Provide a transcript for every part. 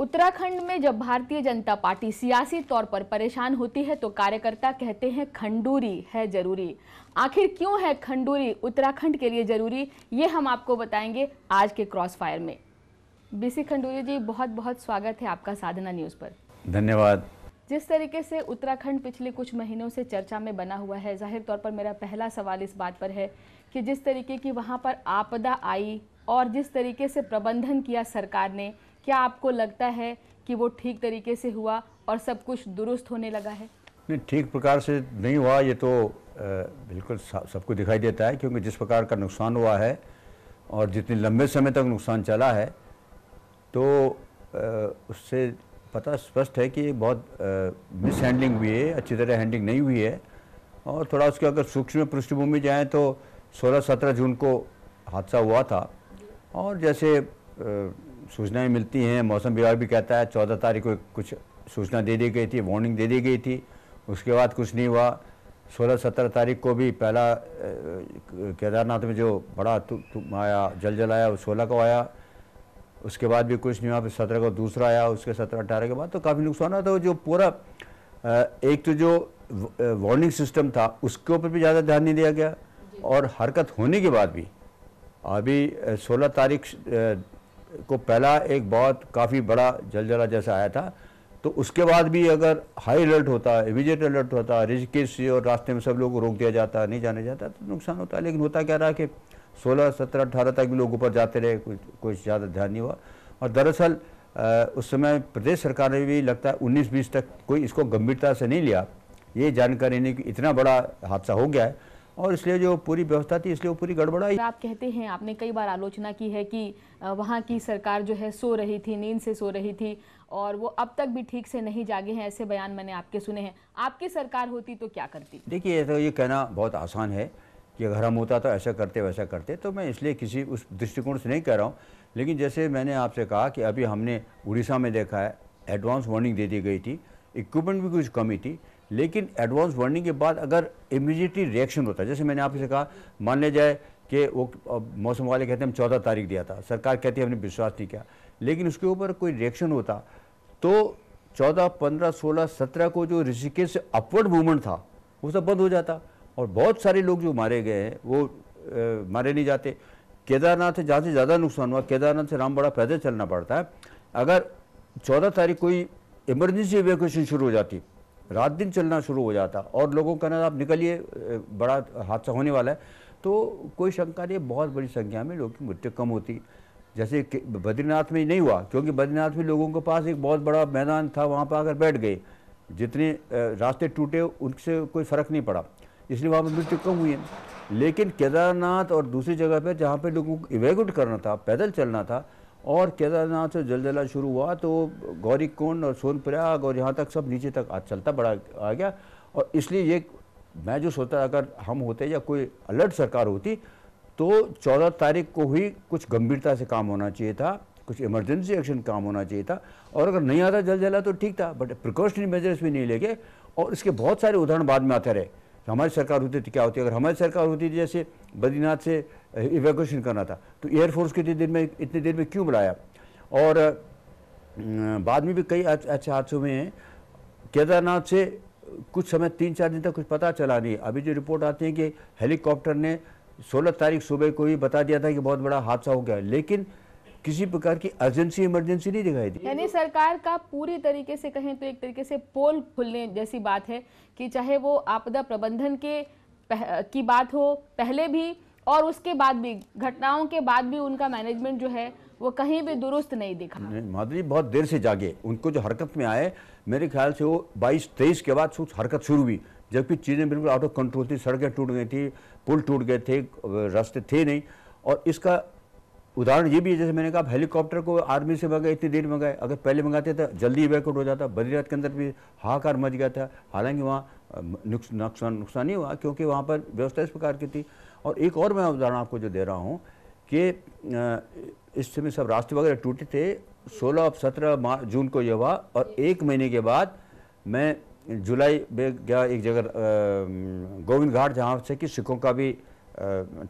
उत्तराखंड में जब भारतीय जनता पार्टी सियासी तौर पर परेशान होती है तो कार्यकर्ता कहते हैं खंडूरी है जरूरी आखिर क्यों है खंडूरी उत्तराखंड के लिए जरूरी ये हम आपको बताएंगे आज के क्रॉस फायर में बीसी खंडूरी जी बहुत बहुत स्वागत है आपका साधना न्यूज़ पर धन्यवाद जिस तरीके से उत्तराखंड पिछले कुछ महीनों से चर्चा में बना हुआ है जाहिर तौर पर मेरा पहला सवाल इस बात पर है कि जिस तरीके की वहाँ पर आपदा आई और जिस तरीके से प्रबंधन किया सरकार ने क्या आपको लगता है कि वो ठीक तरीके से हुआ और सब कुछ दुरुस्त होने लगा है नहीं ठीक प्रकार से नहीं हुआ ये तो बिल्कुल सबको दिखाई देता है क्योंकि जिस प्रकार का नुकसान हुआ है और जितने लंबे समय तक नुकसान चला है तो उससे पता स्पष्ट है कि बहुत मिस हैंडलिंग हुई है अच्छी तरह हैंडलिंग नहीं हुई है और थोड़ा उसके अगर सूक्ष्म पृष्ठभूमि जाएँ तो 16-17 जून को हादसा हुआ था और जैसे सूचनाएं मिलती हैं मौसम विभाग भी कहता है चौदह तारीख को कुछ सूचना दे दी गई थी वार्निंग दे दी गई थी उसके बाद कुछ नहीं हुआ सोलह सत्रह तारीख को भी पहला केदारनाथ में जो बड़ा तु, तु, आया जल जल आया वो सोलह को आया उसके बाद भी कुछ नहीं हुआ फिर सत्रह को दूसरा आया उसके सत्रह अठारह के बाद तो काफ़ी नुकसान हुआ था जो पूरा एक तो जो वार्निंग सिस्टम था उसके ऊपर भी ज़्यादा ध्यान नहीं दिया गया और हरकत होने के बाद भी अभी सोलह तारीख को पहला एक बहुत काफ़ी बड़ा जलजला जैसा आया था तो उसके बाद भी अगर हाई अलर्ट होता है इमीजिएट अलर्ट होता है किस और रास्ते में सब लोग को रोक दिया जाता नहीं जाने जाता तो नुकसान होता लेकिन होता क्या रहा कि सोलह सत्रह अठारह तक भी लोग ऊपर जाते रहे कुछ कुछ ज़्यादा ध्यान नहीं हुआ और दरअसल उस समय प्रदेश सरकार ने भी लगता है उन्नीस बीस तक कोई इसको गंभीरता से नहीं लिया ये जानकारी नहीं कि इतना बड़ा हादसा हो गया है और इसलिए जो पूरी व्यवस्था थी इसलिए वो पूरी गड़बड़ाई आप कहते हैं आपने कई बार आलोचना की है कि वहाँ की सरकार जो है सो रही थी नींद से सो रही थी और वो अब तक भी ठीक से नहीं जागे हैं ऐसे बयान मैंने आपके सुने हैं आपकी सरकार होती तो क्या करती देखिए तो ये कहना बहुत आसान है कि अगर हम होता तो ऐसा करते वैसा करते तो मैं इसलिए किसी उस दृष्टिकोण से नहीं कह रहा हूँ लेकिन जैसे मैंने आपसे कहा कि अभी हमने उड़ीसा में देखा है एडवांस वार्निंग दे दी गई थी इक्विपमेंट भी कुछ कमी थी लेकिन एडवांस वार्निंग के बाद अगर इमीडिएटली रिएक्शन होता है जैसे मैंने आपसे कहा मान लिया जाए कि वो मौसम वाले कहते हैं हम चौदह तारीख दिया था सरकार कहती है हमने विश्वास नहीं किया लेकिन उसके ऊपर कोई रिएक्शन होता तो चौदह पंद्रह सोलह सत्रह को जो ऋषिकेश से अपवर्ड मूवमेंट था वो सब बंद हो जाता और बहुत सारे लोग जो मारे गए हैं वो ए, मारे नहीं जाते केदारनाथ से जहाँ से ज़्यादा नुकसान हुआ केदारनाथ से रामबड़ा पैदल चलना पड़ता है अगर चौदह तारीख कोई इमरजेंसी एवेकुएशन शुरू हो जाती रात दिन चलना शुरू हो जाता और लोगों का ना आप निकलिए बड़ा हादसा होने वाला है तो कोई शंका नहीं बहुत बड़ी संख्या में लोगों की मृत्यु कम होती जैसे बद्रीनाथ में नहीं हुआ क्योंकि बद्रीनाथ में लोगों के पास एक बहुत बड़ा मैदान था वहाँ पर आकर बैठ गए जितने रास्ते टूटे उनसे कोई फ़र्क नहीं पड़ा इसलिए वहाँ पर मृत्यु कम हुई है लेकिन केदारनाथ और दूसरी जगह पर जहाँ पर लोगों को इवेगुट करना था पैदल चलना था और केदारनाथ से जलजला शुरू हुआ तो गौरी कुंड और सोनप्रयाग और यहाँ तक सब नीचे तक आज चलता बड़ा आ गया और इसलिए ये मैं जो सोचता अगर हम होते या कोई अलर्ट सरकार होती तो चौदह तारीख को ही कुछ गंभीरता से काम होना चाहिए था कुछ इमरजेंसी एक्शन काम होना चाहिए था और अगर नहीं आता जलजला तो ठीक था बट प्रिकॉशनरी मेजर्स भी नहीं ले और इसके बहुत सारे उदाहरण बाद में आते रहे तो हमारी सरकार होती तो क्या होती अगर हमारी सरकार होती तो जैसे बद्रीनाथ से इवेकुएशन करना था तो एयरफोर्स कितनी देर में इतने देर में क्यों बुलाया और बाद में भी कई अच्छे हादसों में हैं केदारनाथ से कुछ समय तीन चार दिन तक कुछ पता चला नहीं अभी जो रिपोर्ट आती है कि हेलीकॉप्टर ने 16 तारीख सुबह को ही बता दिया था कि बहुत बड़ा हादसा हो गया लेकिन किसी प्रकार की अर्जेंसी इमरजेंसी नहीं दिखाई दी यानी सरकार का पूरी तरीके से कहें तो एक तरीके से पोल खुलने जैसी बात है कि चाहे वो आपदा प्रबंधन के पह, की बात हो पहले भी और उसके बाद भी घटनाओं के बाद भी उनका मैनेजमेंट जो है वो कहीं भी दुरुस्त नहीं दिखा माधुरी बहुत देर से जागे उनको जो हरकत में आए मेरे ख्याल से वो बाईस तेईस के बाद हरकत शुरू हुई जबकि चीज़ें बिल्कुल आउट ऑफ कंट्रोल थी सड़कें टूट गई थी पुल टूट गए थे रास्ते थे नहीं और इसका उदाहरण ये भी है जैसे मैंने कहा हेलीकॉप्टर को आर्मी से मंगाए इतनी देर मंगाए अगर पहले मंगाते तो जल्दी बैकआउट हो जाता रात के अंदर भी हाहाकार मच गया था हालांकि वहाँ नुकसान नुकसान नहीं हुआ क्योंकि वहाँ पर व्यवस्था इस प्रकार की थी और एक और मैं उदाहरण आपको जो दे रहा हूँ कि इस समय सब रास्ते वगैरह टूटे थे सोलह और 17 जून को यह हुआ और एक महीने के बाद मैं जुलाई में गया एक जगह गोविंद घाट जहाँ से कि सिखों का भी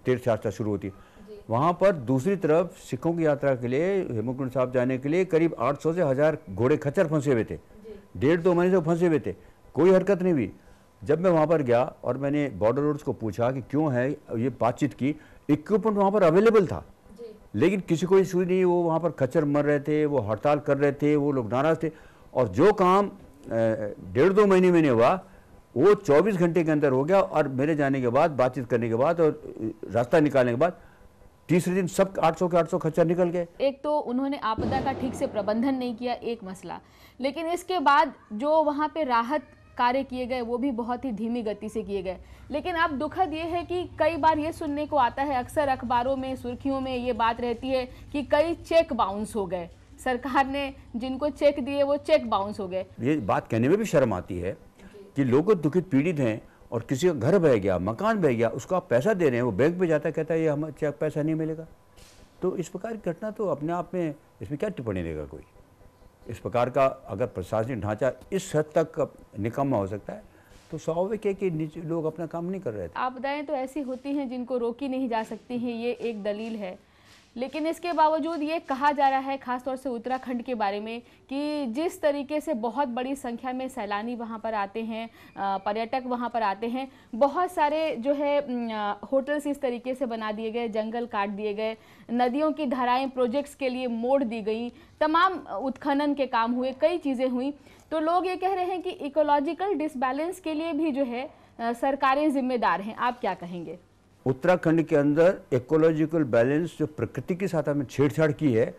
तीर्थ यात्रा शुरू होती है वहाँ पर दूसरी तरफ सिखों की यात्रा के लिए हेमकुंड साहब जाने के लिए करीब 800 से हज़ार घोड़े खच्चर फंसे हुए थे डेढ़ दो महीने से फंसे हुए थे कोई हरकत नहीं हुई जब मैं वहाँ पर गया और मैंने बॉर्डर रोड्स को पूछा कि क्यों है ये बातचीत की इक्विपमेंट वहाँ पर अवेलेबल था लेकिन किसी को इशू नहीं वो वहाँ पर खच्चर मर रहे थे वो हड़ताल कर रहे थे वो लोग नाराज़ थे और जो काम डेढ़ दो महीने में हुआ वो 24 घंटे के अंदर हो गया और मेरे जाने के बाद बातचीत करने के बाद और रास्ता निकालने के बाद तीसरे दिन सब 800 के 800 खर्चा निकल गए एक तो उन्होंने आपदा का ठीक से प्रबंधन नहीं किया एक मसला लेकिन इसके बाद जो वहाँ पे राहत कार्य किए गए वो भी बहुत ही धीमी गति से किए गए लेकिन अब दुखद ये है कि कई बार ये सुनने को आता है अक्सर अखबारों में सुर्खियों में ये बात रहती है कि कई चेक बाउंस हो गए सरकार ने जिनको चेक दिए वो चेक बाउंस हो गए ये बात कहने में भी शर्म आती है कि लोग दुखित पीड़ित हैं और किसी का घर बह गया मकान बह गया उसको आप पैसा दे रहे हैं वो बैंक में जाता है कहता है ये हम चेक अच्छा, पैसा नहीं मिलेगा तो इस प्रकार की घटना तो अपने आप में इसमें क्या टिप्पणी देगा कोई इस प्रकार का अगर प्रशासनिक ढांचा इस हद तक निकम्मा हो सकता है तो स्वाभाविक है कि लोग अपना काम नहीं कर रहे थे आपदाएँ तो ऐसी होती हैं जिनको रोकी नहीं जा सकती हैं ये एक दलील है लेकिन इसके बावजूद ये कहा जा रहा है खासतौर से उत्तराखंड के बारे में कि जिस तरीके से बहुत बड़ी संख्या में सैलानी वहाँ पर आते हैं पर्यटक वहाँ पर आते हैं बहुत सारे जो है होटल्स इस तरीके से बना दिए गए जंगल काट दिए गए नदियों की धाराएं प्रोजेक्ट्स के लिए मोड़ दी गई तमाम उत्खनन के काम हुए कई चीज़ें हुई तो लोग ये कह रहे हैं कि इकोलॉजिकल डिसबैलेंस के लिए भी जो है सरकारें जिम्मेदार हैं आप क्या कहेंगे उत्तराखंड के अंदर इकोलॉजिकल बैलेंस जो प्रकृति के साथ हमें छेड़छाड़ की है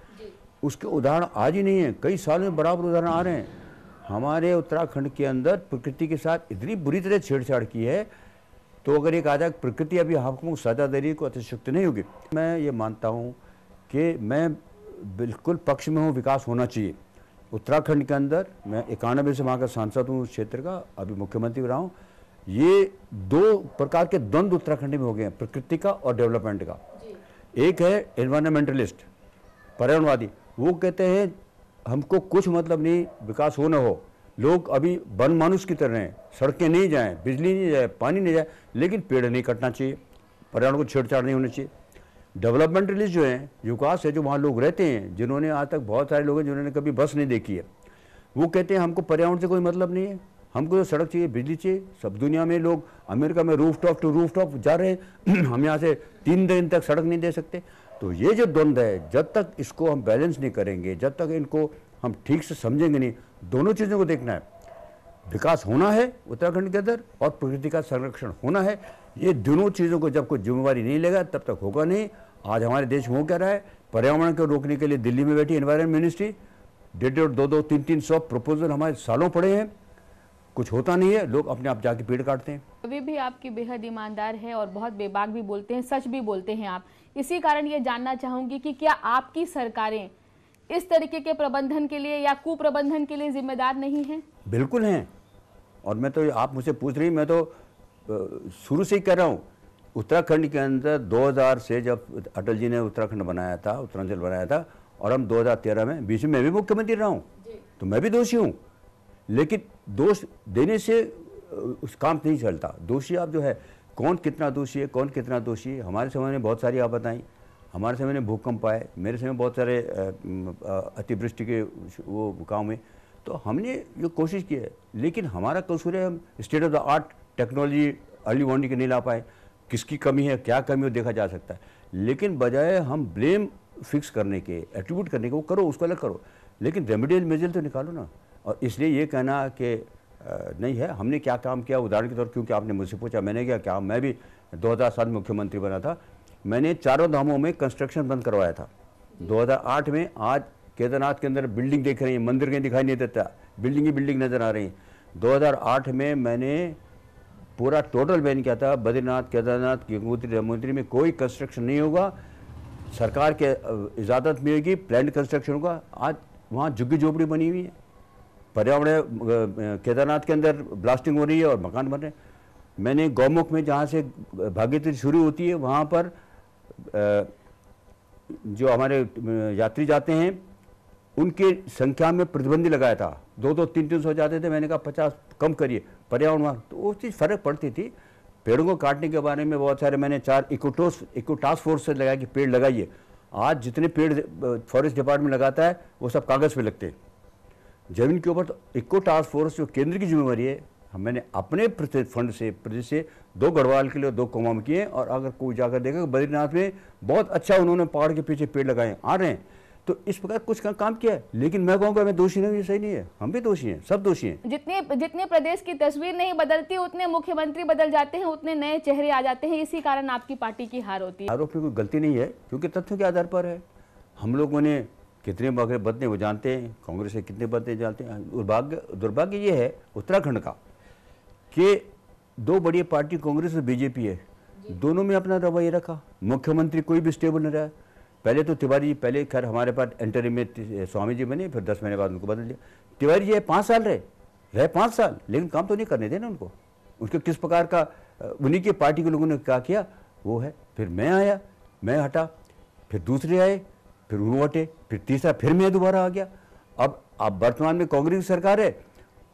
उसके उदाहरण आज ही नहीं है कई साल में बराबर उदाहरण आ रहे हैं हमारे उत्तराखंड के अंदर प्रकृति के साथ इतनी बुरी तरह छेड़छाड़ की है तो अगर ये कहा जाए प्रकृति अभी हमको सजा दे रही को अतिशक्त नहीं होगी मैं ये मानता हूँ कि मैं बिल्कुल पक्ष में हूँ विकास होना चाहिए उत्तराखंड के अंदर मैं इक्यानबे से वहाँ का सांसद हूँ उस क्षेत्र का अभी मुख्यमंत्री रहा हूँ ये दो प्रकार के द्वंद्व उत्तराखंड में हो गए हैं प्रकृति का और डेवलपमेंट का एक है एनवायरमेंटलिस्ट पर्यावरणवादी वो कहते हैं हमको कुछ मतलब नहीं विकास हो ना हो लोग अभी वन मानुष की तरह हैं सड़कें नहीं जाएं बिजली नहीं जाए पानी नहीं जाए लेकिन पेड़ नहीं कटना चाहिए पर्यावरण को छेड़छाड़ नहीं होनी चाहिए डेवलपमेंटलिस्ट जो हैं विकास है जो वहाँ लोग रहते हैं जिन्होंने आज तक बहुत सारे लोग हैं जिन्होंने कभी बस नहीं देखी है वो कहते हैं हमको पर्यावरण से कोई मतलब नहीं है हमको तो सड़क चाहिए बिजली चाहिए सब दुनिया में लोग अमेरिका में rooftop to rooftop जा रहे हैं हम यहाँ से तीन दिन तक सड़क नहीं दे सकते तो ये जो द्वंद है जब तक इसको हम बैलेंस नहीं करेंगे जब तक इनको हम ठीक से समझेंगे नहीं दोनों चीज़ों को देखना है विकास होना है उत्तराखंड के अंदर और प्रकृति का संरक्षण होना है ये दोनों चीज़ों को जब कोई जिम्मेवारी नहीं लेगा तब तक होगा नहीं आज हमारे देश में हो क्या रहा है पर्यावरण को रोकने के लिए दिल्ली में बैठी एनवायरमेंट मिनिस्ट्री डेढ़ डेढ़ दो दो तीन तीन सौ प्रपोजल हमारे सालों पड़े हैं कुछ होता नहीं है लोग अपने आप जाके पेड़ काटते हैं वे भी आपकी बेहद ईमानदार है और बहुत बेबाक भी बोलते हैं सच भी बोलते हैं आप इसी कारण ये जानना चाहूंगी कि क्या आपकी सरकारें इस तरीके के प्रबंधन के लिए या कुप्रबंधन के लिए जिम्मेदार नहीं है बिल्कुल हैं और मैं तो आप मुझसे पूछ रही मैं तो शुरू से ही कह रहा हूँ उत्तराखंड के अंदर 2000 से जब अटल जी ने उत्तराखंड बनाया था उत्तरांचल बनाया था और हम 2013 में बीच में मैं भी मुख्यमंत्री रहा हूँ तो मैं भी दोषी हूँ लेकिन दोष देने से उस काम नहीं चलता दोषी आप जो है कौन कितना दोषी है कौन कितना दोषी है हमारे समय में बहुत सारी आपदाएँ आई हमारे समय में भूकंप आए मेरे समय बहुत सारे अतिवृष्टि के वो गाँव में तो हमने जो कोशिश की है लेकिन हमारा कसूर है हम state of the art technology early warning नहीं ला पाए किसकी कमी है क्या कमी हो देखा जा सकता है लेकिन बजाय हम ब्लेम फिक्स करने के एट्रीब्यूट करने के वो करो उसको अलग करो लेकिन रेमेडियल मेजर तो निकालो ना और इसलिए ये कहना कि नहीं है हमने क्या काम किया उदाहरण के तौर क्योंकि आपने मुझसे पूछा मैंने क्या क्या मैं भी 2007 मुख्यमंत्री बना था मैंने चारों धामों में कंस्ट्रक्शन बंद करवाया था 2008 में आज केदारनाथ के अंदर बिल्डिंग देख रहे हैं मंदिर कहीं दिखाई नहीं देता बिल्डिंग ही बिल्डिंग नज़र आ रही है 2008 में मैंने पूरा टोटल बैन किया था बद्रीनाथ केदारनाथ गंगोत्री यमुनोत्री में कोई कंस्ट्रक्शन नहीं होगा सरकार के इजाज़त मिलेगी प्लान कंस्ट्रक्शन होगा आज वहाँ झुग्गी झोपड़ी बनी हुई है पर्यावरण केदारनाथ के अंदर ब्लास्टिंग हो रही है और मकान बन रहे मैंने गौमुख में जहाँ से भागीदारी शुरू होती है वहाँ पर जो हमारे यात्री जाते हैं उनके संख्या में प्रतिबंध लगाया था दो दो तीन तीन सौ जाते थे मैंने कहा पचास कम करिए पर्यावरण वहाँ तो उस चीज़ फ़र्क पड़ती थी पेड़ों को काटने के बारे में बहुत सारे मैंने चार इकोटोस इको टास्क फोर्स से लगाया कि पेड़ लगाइए आज जितने पेड़ फॉरेस्ट डिपार्टमेंट लगाता है वो सब कागज़ पे लगते हैं जमीन के ऊपर तो इको टास्क फोर्स जो केंद्र की जिम्मेवारी है मैंने अपने फंड से प्रदेश से दो गढ़वाल के लिए दो कोमाम किए और अगर कोई जाकर देखेगा बद्रीनाथ में बहुत अच्छा उन्होंने पहाड़ के पीछे पेड़ लगाए आ रहे हैं तो इस प्रकार कुछ का, काम किया है लेकिन मैं कहूँगा मैं दोषी नहीं सही नहीं है हम भी दोषी हैं सब दोषी हैं जितने जितने प्रदेश की तस्वीर नहीं बदलती उतने मुख्यमंत्री बदल जाते हैं उतने नए चेहरे आ जाते हैं इसी कारण आपकी पार्टी की हार होती है आरोप में कोई गलती नहीं है क्योंकि तथ्यों के आधार पर है हम लोगों ने कितने मौके बदने वो जानते हैं कांग्रेस के कितने बदने जानते हैं दुर्भाग्य दुर्भाग्य ये है उत्तराखंड का कि दो बड़ी पार्टी कांग्रेस और बीजेपी है दोनों में अपना रवैया रखा मुख्यमंत्री कोई भी स्टेबल नहीं रहा पहले तो तिवारी जी पहले खैर हमारे पास एंटरी में स्वामी जी बने फिर दस महीने बाद उनको बदल दिया तिवारी जी पाँच साल रहे रहे पाँच साल लेकिन काम तो नहीं करने देना उनको उनके किस प्रकार का उन्हीं की पार्टी के लोगों ने क्या किया वो है फिर मैं आया मैं हटा फिर दूसरे आए फिर वो हटे फिर तीसरा फिर मैं दोबारा आ गया अब आप वर्तमान में कांग्रेस की सरकार है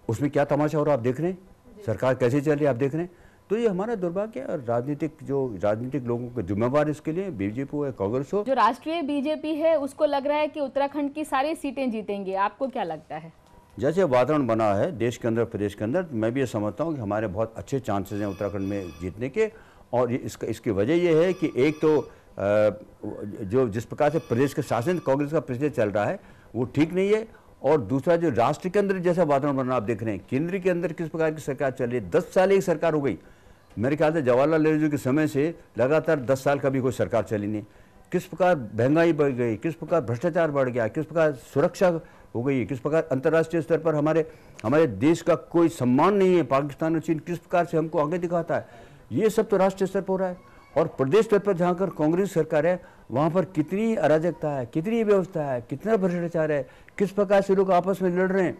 उसमें क्या तमाशा हो रहा आप देख रहे हैं सरकार कैसे चल रही है आप देख रहे हैं तो ये हमारा दुर्भाग्य है और राजनीतिक जो राजनीतिक लोगों के जिम्मेवार इसके लिए बीजेपी हो या कांग्रेस हो जो राष्ट्रीय बीजेपी है उसको लग रहा है कि उत्तराखंड की सारी सीटें जीतेंगे आपको क्या लगता है जैसे वातावरण बना है देश के अंदर प्रदेश के अंदर मैं भी ये समझता हूँ कि हमारे बहुत अच्छे चांसेस हैं उत्तराखंड में जीतने के और इसका इसकी वजह यह है कि एक तो जो जिस प्रकार से प्रदेश का शासन कांग्रेस का पिछले चल रहा है वो ठीक नहीं है और दूसरा जो राष्ट्र के अंदर जैसा वातावरण बना आप देख रहे हैं केंद्र के अंदर किस प्रकार की सरकार चल रही है दस साल एक सरकार हो गई मेरे ख्याल से जवाहरलाल नेहरू जी के समय से लगातार दस साल कभी कोई सरकार चली नहीं किस प्रकार महंगाई बढ़ गई किस प्रकार भ्रष्टाचार बढ़ गया किस प्रकार सुरक्षा हो गई किस प्रकार अंतर्राष्ट्रीय स्तर पर हमारे हमारे देश का कोई सम्मान नहीं है पाकिस्तान और चीन किस प्रकार से हमको आगे दिखाता है ये सब तो राष्ट्रीय स्तर पर हो रहा है और प्रदेश स्तर पर जहाँ कर कांग्रेस सरकार है वहाँ पर कितनी अराजकता है कितनी व्यवस्था है कितना भ्रष्टाचार है किस प्रकार से लोग आपस में लड़ रहे हैं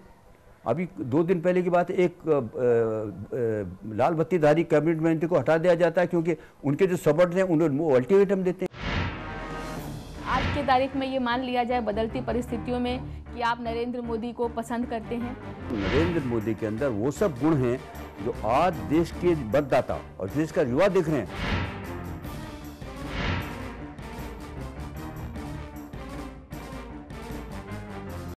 अभी दो दिन पहले की बात एक आ, आ, आ, लाल बत्तीधारी कैबिनेट मंत्री को हटा दिया जाता है क्योंकि उनके जो सबर्ट हैं उन्हें अल्टीमेटम देते हैं आज की तारीख में ये मान लिया जाए बदलती परिस्थितियों में कि आप नरेंद्र मोदी को पसंद करते हैं नरेंद्र मोदी के अंदर वो सब गुण हैं जो आज देश के मतदाता और देश का युवा देख रहे हैं